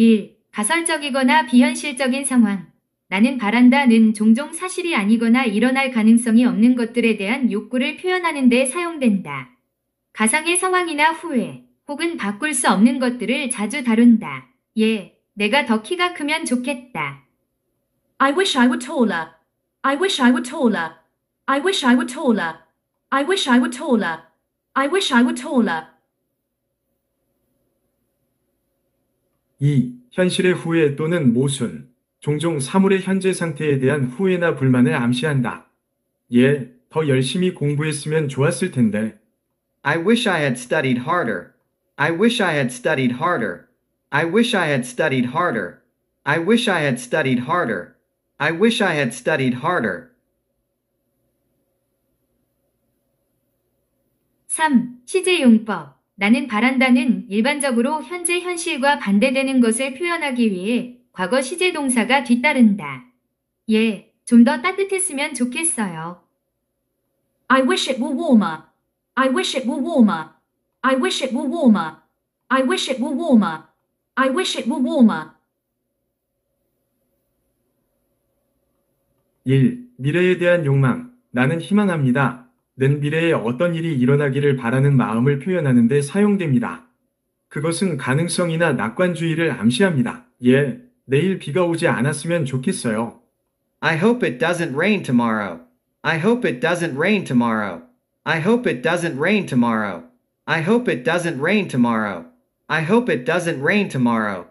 1. 가설적이거나 비현실적인 상황. 나는 바란다는 종종 사실이 아니거나 일어날 가능성이 없는 것들에 대한 욕구를 표현하는 데 사용된다. 가상의 상황이나 후회 혹은 바꿀 수 없는 것들을 자주 다룬다. 예, 내가 더 키가 크면 좋겠다. I wish I were taller. I wish I were taller. I wish I were taller. I wish I were taller. I wish I were taller. 2. 현실의 후회 또는 모순. 종종 사물의 현재 상태에 대한 후회나 불만을 암시한다. 예, 더 열심히 공부했으면 좋았을 텐데. I wish I had studied harder. I wish I had studied harder. I wish I had studied harder. I wish I had studied harder. I wish I had studied harder. 3. 시제용법 나는 바란다는 일반적으로 현재 현실과 반대되는 것을 표현하기 위해 과거 시제 동사가 뒤따른다. 예, 좀 더 따뜻했으면 좋겠어요. I wish it were warmer. I wish it were warmer. I wish it were warmer. I wish it were warmer. I wish it were warmer. 1. 미래에 대한 욕망. 나는 희망합니다. 는 미래에 어떤 일이 일어나기를 바라는 마음을 표현하는 데 사용됩니다. 그것은 가능성이나 낙관주의를 암시합니다. 예, 내일 비가 오지 않았으면 좋겠어요. I hope it doesn't rain tomorrow. I hope it doesn't rain tomorrow. I hope it doesn't rain tomorrow. I hope it doesn't rain tomorrow. I hope it doesn't rain tomorrow.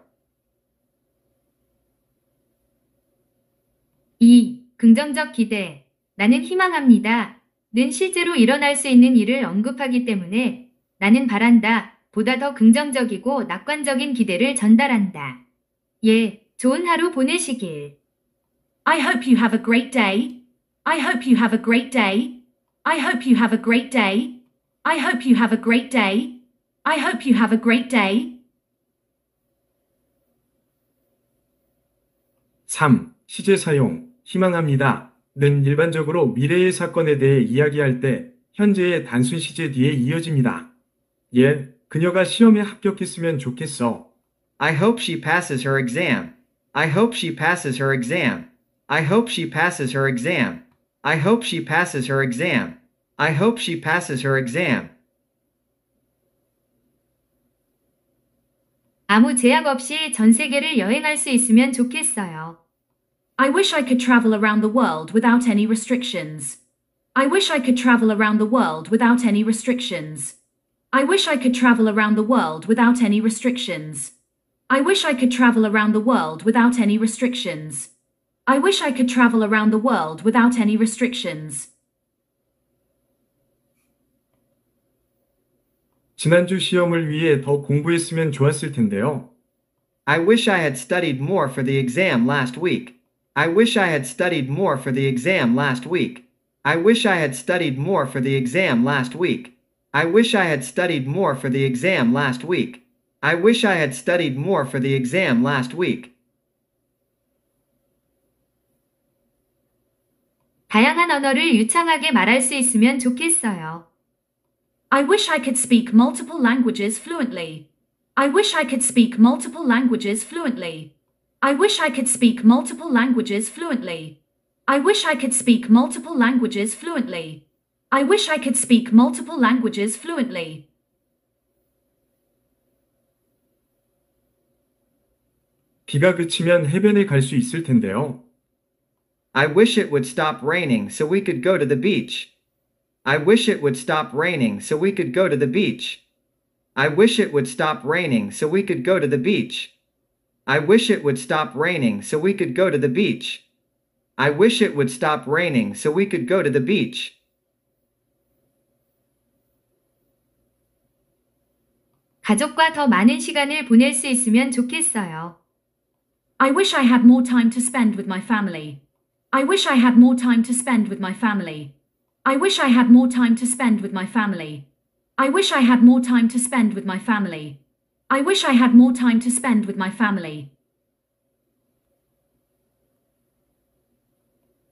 2. 긍정적 기대. 나는 희망합니다. 는 실제로 일어날 수 있는 일을 언급하기 때문에 나는 바란다 보다 더 긍정적이고 낙관적인 기대를 전달한다. 예, 좋은 하루 보내시길. I hope you have a great day. I hope you have a great day. I hope you have a great day. I hope you have a great day. I hope you have a great day. 3. 시제 사용 희망합니다. 는 일반적으로 미래의 사건에 대해 이야기할 때 현재의 단순 시제 뒤에 이어집니다. 예, 그녀가 시험에 합격했으면 좋겠어. I hope she passes her exam. I hope she passes her exam. I hope she passes her exam. I hope she passes her exam. I hope she passes her exam. 아무 제약 없이 전 세계를 여행할 수 있으면 좋겠어요. I wish I could travel around the world without any restrictions. I wish I could travel around the world without any restrictions. I wish I could travel around the world without any restrictions. I wish I could travel around the world without any restrictions. I wish I could travel around the world without any restrictions. 지난주 시험을 위해 더 공부했으면 좋았을 텐데요. I wish I had studied more for the exam last week. I wish I had studied more for the exam last week. I wish I had studied more for the exam last week. I wish I had studied more for the exam last week. I wish I had studied more for the exam last week. 다양한 언어를 유창하게 말할 수 있으면 좋겠어요. I wish I could speak multiple languages fluently. I wish I could speak multiple languages fluently. I wish I could speak multiple languages fluently. I wish I could speak multiple languages fluently. I wish I could speak multiple languages fluently. I wish it would stop raining so we could go to the beach. I wish it would stop raining so we could go to the beach. I wish it would stop raining so we could go to the beach. I wish it would stop raining so we could go to the beach. I wish it would stop raining so we could go to the beach. I wish I had more time to spend with my family. I wish I had more time to spend with my family. I wish I had more time to spend with my family. I wish I had more time to spend with my family. I wish I had more time to spend with my family.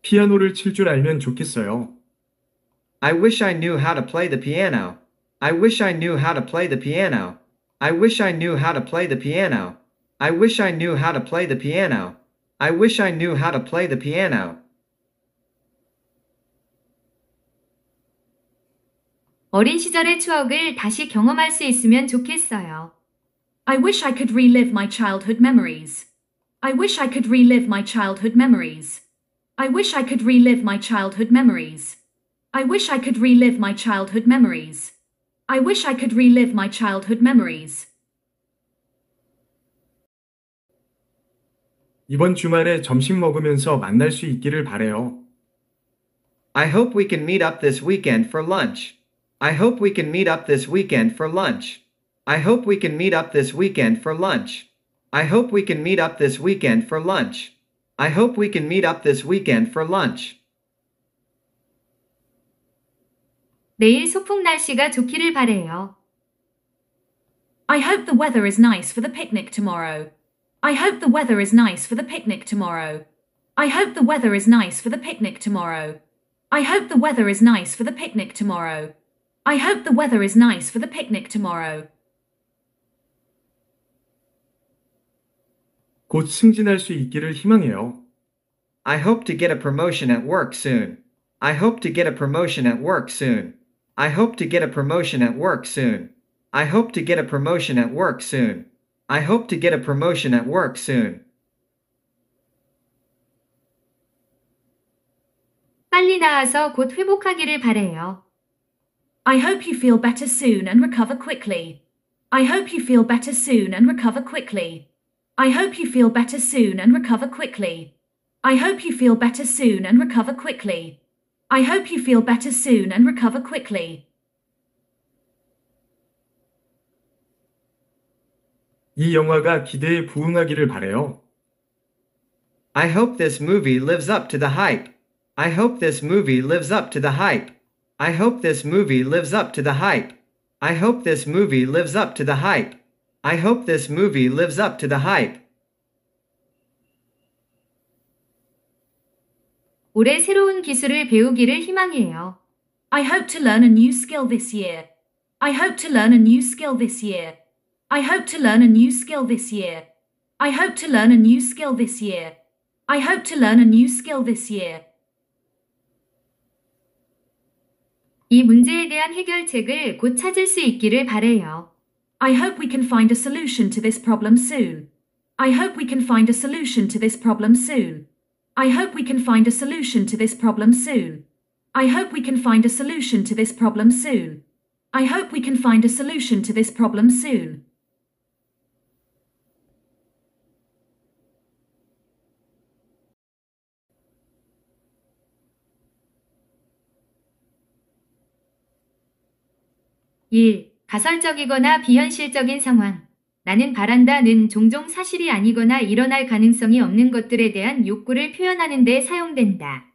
피아노를 알면 좋겠어요. I wish I knew how to play the piano. I wish I knew how to play the piano. I wish I knew how to play the piano. I wish I knew how to play the piano. I wish I knew how to play the piano. 어린 시절의 추억을 다시 경험할 수 있으면 좋겠어요. I wish I could relive my childhood memories. I wish I could relive my childhood memories. I wish I could relive my childhood memories. I wish I could relive my childhood memories. I wish I could relive my childhood memories. 이번 주말에 점심 먹으면서 만날 수 있기를 바래요. I hope we can meet up this weekend for lunch. I hope we can meet up this weekend for lunch. I hope we can meet up this weekend for lunch. I hope we can meet up this weekend for lunch. I hope we can meet up this weekend for lunch. 내일 소풍 날씨가 좋기를 바래요. I hope the weather is nice for the picnic tomorrow. I hope the weather is nice for the picnic tomorrow. I hope the weather is nice for the picnic tomorrow. I hope the weather is nice for the picnic tomorrow. I hope the weather is nice for the picnic tomorrow. 곧 승진할 수 있기를 희망해요. I hope to get a promotion at work soon. I hope to get a promotion at work soon. I hope to get a promotion at work soon. I hope to get a promotion at work soon. I hope to get a promotion at work soon. 빨리 나아서 곧 회복하기를 바래요. I hope you feel better soon and recover quickly. I hope you feel better soon and recover quickly. I hope you feel better soon and recover quickly. I hope you feel better soon and recover quickly. I hope you feel better soon and recover quickly. '이 영화가 기대에 부응하기를 바래요. I hope this movie lives up to the hype. I hope this movie lives up to the hype. I hope this movie lives up to the hype. I hope this movie lives up to the hype. I hope this movie lives up to the hype. 올해 새로운 기술을 배우기를 희망해요. I hope to learn a new skill this year. I hope to learn a new skill this year. I hope to learn a new skill this year. I hope to learn a new skill this year. I hope to learn a new skill this year. 이 문제에 대한 해결책을 곧 찾을 수 있기를 바래요. I hope we can find a solution to this problem soon. I hope we can find a solution to this problem soon. I hope we can find a solution to this problem soon. I hope we can find a solution to this problem soon. I hope we can find a solution to this problem soon. Yeah. 가설적이거나 비현실적인 상황, 나는 바란다는 종종 사실이 아니거나 일어날 가능성이 없는 것들에 대한 욕구를 표현하는 데 사용된다.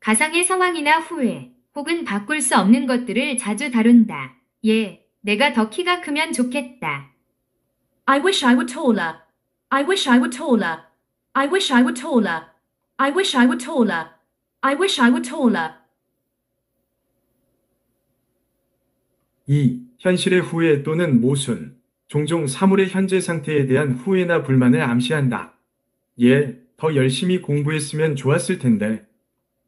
가상의 상황이나 후회, 혹은 바꿀 수 없는 것들을 자주 다룬다. 예, 내가 더 키가 크면 좋겠다. I wish I were taller. I wish I were taller. I wish I were taller. I wish I were taller. I wish I were taller. 2. 현실의 후회 또는 모순, 종종 사물의 현재 상태에 대한 후회나 불만을 암시한다. 예, 더 열심히 공부했으면 좋았을 텐데.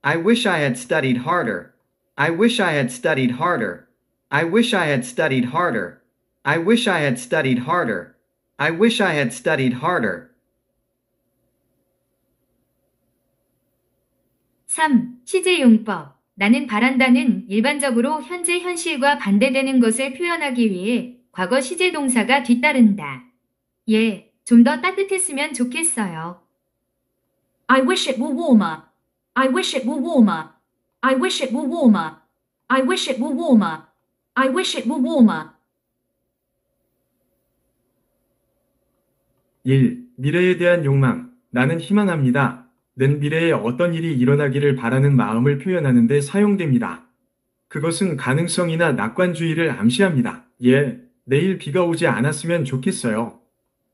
I wish I had studied harder. I wish I had studied harder. I wish I had studied harder. I wish I had studied harder. I wish I had studied harder. 3. 시제용법 나는 바란다는 일반적으로 현재 현실과 반대되는 것을 표현하기 위해 과거 시제 동사가 뒤따른다. 예, 좀 더 따뜻했으면 좋겠어요. I wish it were warmer. I wish it were warmer. I wish it were warmer. I wish it were warmer. I wish it were warmer. 1. 미래에 대한 욕망. 나는 희망합니다. 는 미래에 어떤 일이 일어나기를 바라는 마음을 표현하는데 사용됩니다. 그것은 가능성이나 낙관주의를 암시합니다. 예, 내일 비가 오지 않았으면 좋겠어요.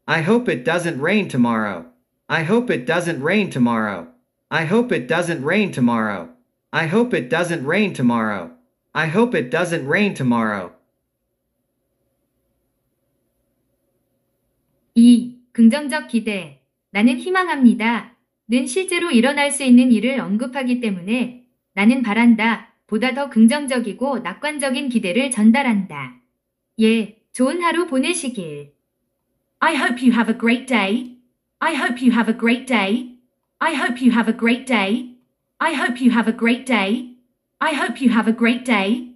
I hope it doesn't rain tomorrow. I hope it doesn't rain tomorrow. I hope it doesn't rain tomorrow. I hope it doesn't rain tomorrow. I hope it doesn't rain tomorrow. 2. 긍정적 기대. 나는 희망합니다. 는 실제로 일어날 수 있는 일을 언급하기 때문에 나는 바란다 보다 더 긍정적이고 낙관적인 기대를 전달한다. 예, 좋은 하루 보내시길. I hope you have a great day. I hope you have a great day. I hope you have a great day. I hope you have a great day. I hope you have a great day.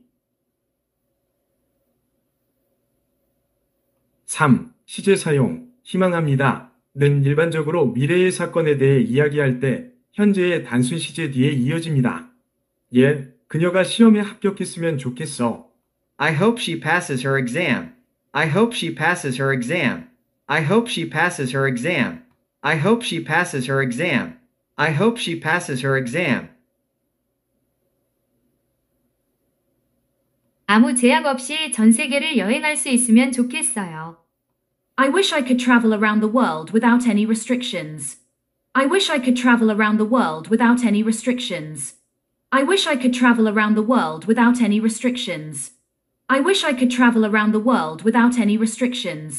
3. 시제 사용. 희망합니다. 는 일반적으로 미래의 사건에 대해 이야기할 때 현재의 단순 시제 뒤에 이어집니다. 예, 그녀가 시험에 합격했으면 좋겠어. I hope she passes her exam. I hope she passes her exam. I hope she passes her exam. I hope she passes her exam. I hope she passes her exam. 아무 제약 없이 전 세계를 여행할 수 있으면 좋겠어요. I wish I could travel around the world without any restrictions. I wish I could travel around the world without any restrictions. I wish I could travel around the world without any restrictions. I wish I could travel around the world without any restrictions.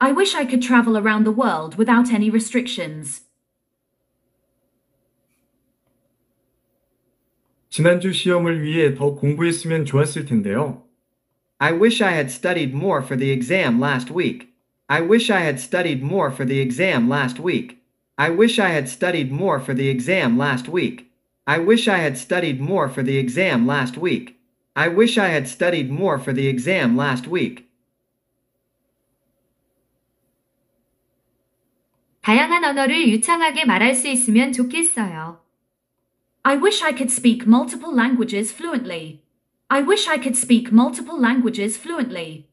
I wish I could travel around the world without any restrictions. 지난주 시험을 위해 더 공부했으면 좋았을 텐데요. I wish I had studied more for the exam last week. I wish I had studied more for the exam last week. I wish I had studied more for the exam last week. I wish I had studied more for the exam last week. I wish I had studied more for the exam last week. 다양한 언어를 유창하게 말할 수 있으면 좋겠어요. I wish I could speak multiple languages fluently. I wish I could speak multiple languages fluently.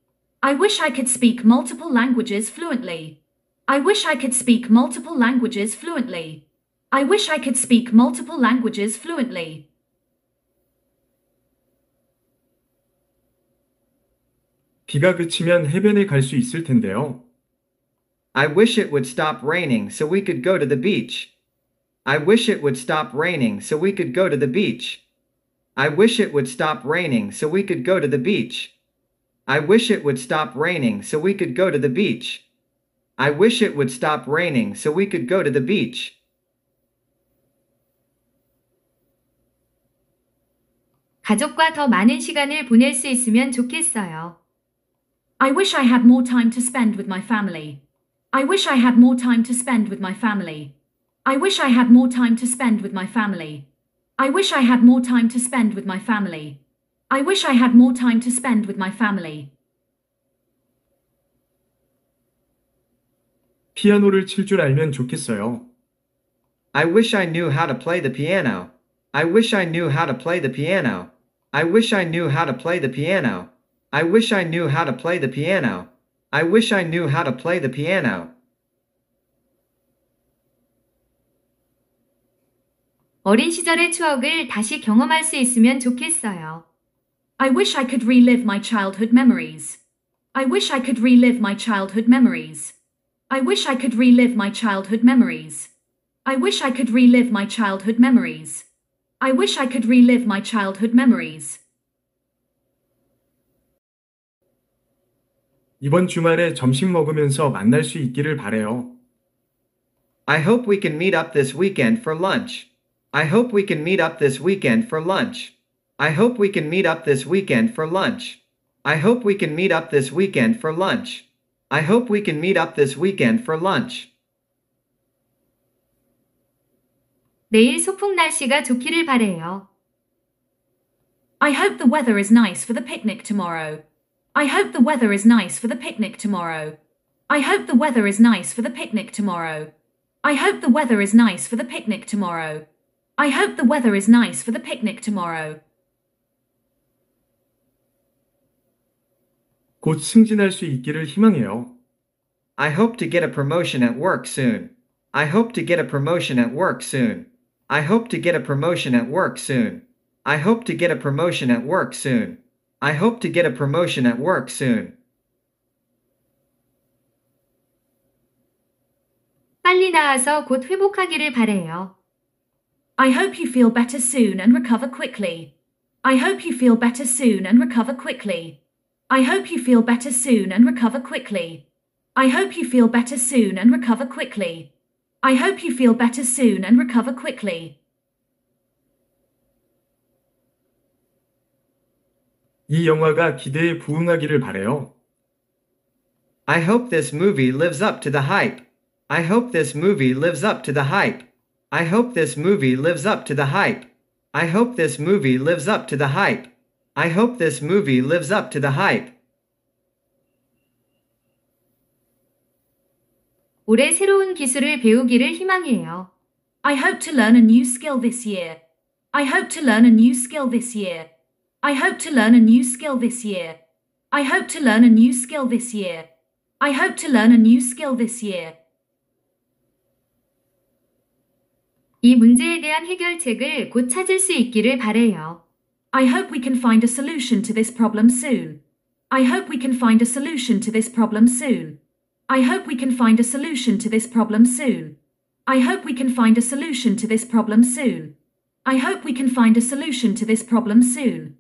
I wish I could speak multiple languages fluently. I wish I could speak multiple languages fluently. I wish I could speak multiple languages fluently. I wish it would stop raining so we could go to the beach. I wish it would stop raining so we could go to the beach. I wish it would stop raining so we could go to the beach. I wish it would stop raining so we could go to the beach. I wish it would stop raining so we could go to the beach. I wish I had more time to spend with my family. I wish I had more time to spend with my family. I wish I had more time to spend with my family. I wish I had more time to spend with my family. I wish I had more time to spend with my family. 피아노를 칠 알면 좋겠어요. I wish I knew how to play the piano. I wish I knew how to play the piano. I wish I knew how to play the piano. I wish I knew how to play the piano. I wish I knew how to play the piano. 어린 시절의 추억을 다시 경험할 수 있으면 좋겠어요. I wish I could relive my childhood memories. I wish I could relive my childhood memories. I wish I could relive my childhood memories. I wish I could relive my childhood memories. I wish I could relive my childhood memories. 이번 주말에 점심 먹으면서 만날 수 있기를 바래요. I hope we can meet up this weekend for lunch. I hope we can meet up this weekend for lunch. I hope we can meet up this weekend for lunch. I hope we can meet up this weekend for lunch. I hope we can meet up this weekend for lunch. 내일 소풍 날씨가 좋기를 바래요. I hope the weather is nice for the picnic tomorrow. I hope the weather is nice for the picnic tomorrow. I hope the weather is nice for the picnic tomorrow. I hope the weather is nice for the picnic tomorrow. I hope the weather is nice for the picnic tomorrow. 곧 승진할 수 있기를 희망해요. I hope to get a promotion at work soon. I hope to get a promotion at work soon. I hope to get a promotion at work soon. I hope to get a promotion at work soon. I hope to get a promotion at work soon. 빨리 나아서 곧 회복하기를 바래요. I hope you feel better soon and recover quickly. I hope you feel better soon and recover quickly. I hope you feel better soon and recover quickly. I hope you feel better soon and recover quickly. I hope you feel better soon and recover quickly. 이 영화가 기대에 부응하기를 바래요. I hope this movie lives up to the hype. I hope this movie lives up to the hype. I hope this movie lives up to the hype. I hope this movie lives up to the hype. I hope this movie lives up to the hype. 올해 새로운 기술을 배우기를 희망해요. I hope to learn a new skill this year. I hope to learn a new skill this year. I hope to learn a new skill this year. I hope to learn a new skill this year. I hope to learn a new skill this year. 이 문제에 대한 해결책을 곧 찾을 수 있기를 바래요. I hope we can find a solution to this problem soon. I hope we can find a solution to this problem soon. I hope we can find a solution to this problem soon. I hope we can find a solution to this problem soon. I hope we can find a solution to this problem soon.